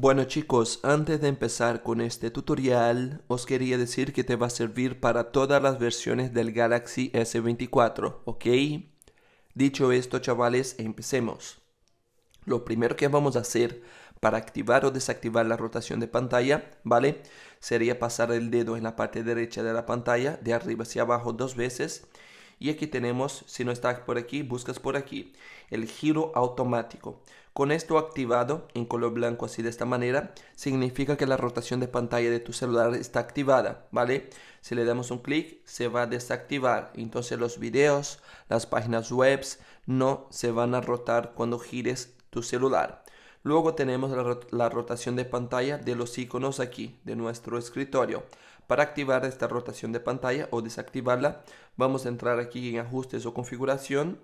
Bueno chicos, antes de empezar con este tutorial, os quería decir que te va a servir para todas las versiones del Galaxy S24, ¿ok? Dicho esto chavales, empecemos. Lo primero que vamos a hacer para activar o desactivar la rotación de pantalla, ¿vale? Sería pasar el dedo en la parte derecha de la pantalla, de arriba hacia abajo dos veces, y aquí tenemos, si no estás por aquí, buscas por aquí, el giro automático. Con esto activado en color blanco así de esta manera, significa que la rotación de pantalla de tu celular está activada, ¿vale? Si le damos un clic, se va a desactivar. Entonces los videos, las páginas web, no se van a rotar cuando gires tu celular. Luego tenemos la, rotación de pantalla de los iconos aquí de nuestro escritorio. Para activar esta rotación de pantalla o desactivarla, vamos a entrar aquí en ajustes o configuración.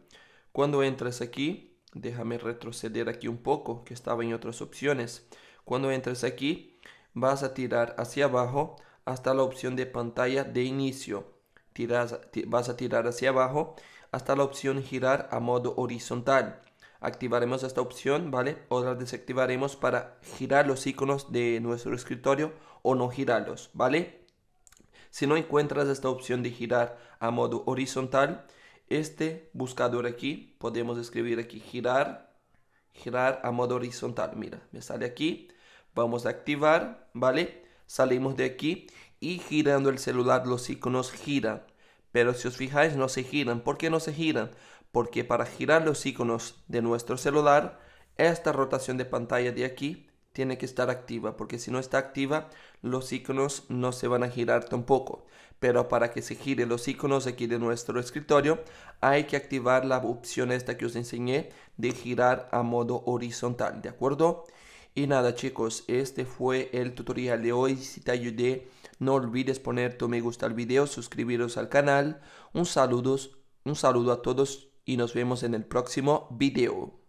Cuando entres aquí, déjame retroceder aquí un poco, que estaba en otras opciones. Cuando entres aquí, vas a tirar hacia abajo hasta la opción de pantalla de inicio. Tiras, vas a tirar hacia abajo hasta la opción girar a modo horizontal. Activaremos esta opción, ¿vale? O la desactivaremos para girar los iconos de nuestro escritorio o no girarlos, ¿vale? Si no encuentras esta opción de girar a modo horizontal, este buscador aquí, podemos escribir aquí girar, girar a modo horizontal. Mira, me sale aquí. Vamos a activar, ¿vale? Salimos de aquí y girando el celular los iconos giran. Pero si os fijáis no se giran. ¿Por qué no se giran? Porque para girar los iconos de nuestro celular, esta rotación de pantalla de aquí tiene que estar activa, porque si no está activa, los iconos no se van a girar tampoco. Pero para que se giren los iconos aquí de nuestro escritorio, hay que activar la opción esta que os enseñé de girar a modo horizontal, ¿de acuerdo? Y nada chicos, este fue el tutorial de hoy, si te ayudé, no olvides poner tu me gusta al video, suscribiros al canal, un, saludos, un saludo a todos y nos vemos en el próximo video.